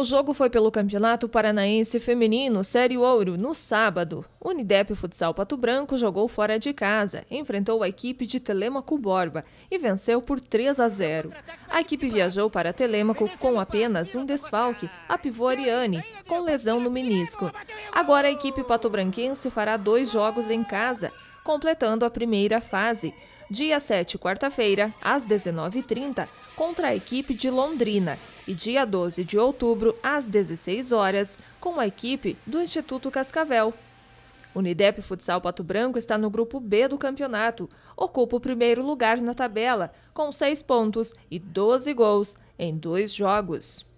O jogo foi pelo Campeonato Paranaense Feminino Série Ouro, no sábado. O Unidep Futsal Pato Branco jogou fora de casa, enfrentou a equipe de Telemaco Borba e venceu por 3 a 0. A equipe viajou para Telemaco com apenas um desfalque, a pivô Ariane, com lesão no menisco. Agora a equipe patobranquense fará dois jogos em casa completando a primeira fase. Dia 7, quarta-feira, às 19h30, contra a equipe de Londrina. E dia 12 de outubro, às 16 horas, com a equipe do Instituto Cascavel. O Nidep Futsal Pato Branco está no grupo B do campeonato. Ocupa o primeiro lugar na tabela, com 6 pontos e 12 gols em dois jogos.